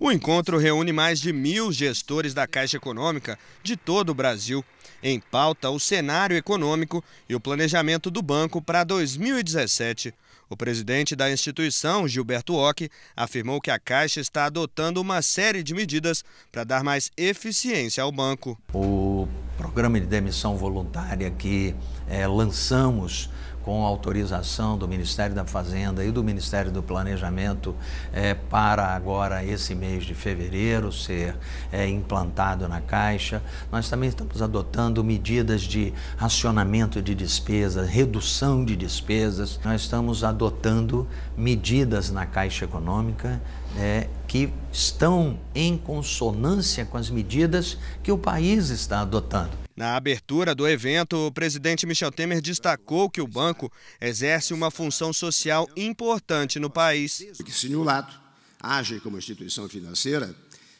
O encontro reúne mais de mil gestores da Caixa Econômica de todo o Brasil. Em pauta, o cenário econômico e o planejamento do banco para 2017. O presidente da instituição, Gilberto Ock, afirmou que a Caixa está adotando uma série de medidas para dar mais eficiência ao banco. O programa de demissão voluntária que é, lançamos com autorização do Ministério da Fazenda e do Ministério do Planejamento é, para agora esse mês de fevereiro ser é, implantado na Caixa. Nós também estamos adotando medidas de racionamento de despesas, redução de despesas. Nós estamos adotando medidas na Caixa Econômica é, que estão em consonância com as medidas que o país está adotando. Na abertura do evento, o presidente Michel Temer destacou que o banco exerce uma função social importante no país. Que, se de um lado age como instituição financeira,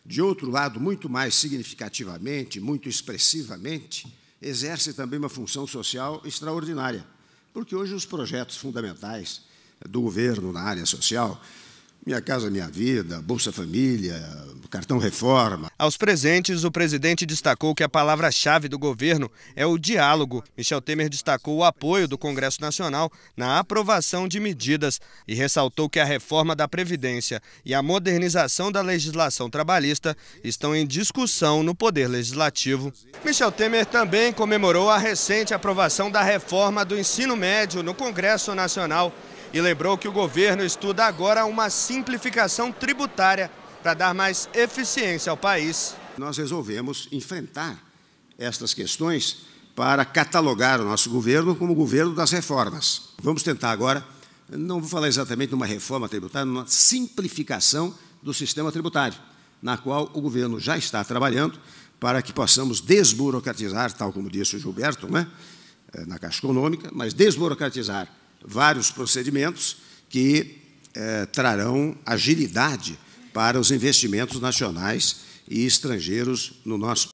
de outro lado, muito mais significativamente, muito expressivamente, exerce também uma função social extraordinária. Porque hoje os projetos fundamentais do governo na área social, Minha Casa Minha Vida, Bolsa Família, Cartão Reforma, aos presentes, o presidente destacou que a palavra-chave do governo é o diálogo. Michel Temer destacou o apoio do Congresso Nacional na aprovação de medidas e ressaltou que a reforma da Previdência e a modernização da legislação trabalhista estão em discussão no Poder Legislativo. Michel Temer também comemorou a recente aprovação da reforma do ensino médio no Congresso Nacional e lembrou que o governo estuda agora uma simplificação tributária para dar mais eficiência ao país. Nós resolvemos enfrentar estas questões para catalogar o nosso governo como o governo das reformas. Vamos tentar agora, não vou falar exatamente de uma reforma tributária, uma simplificação do sistema tributário, na qual o governo já está trabalhando para que possamos desburocratizar, tal como disse o Gilberto, né, eh, na Caixa Econômica, mas desburocratizar vários procedimentos que eh, trarão agilidade para os investimentos nacionais e estrangeiros no nosso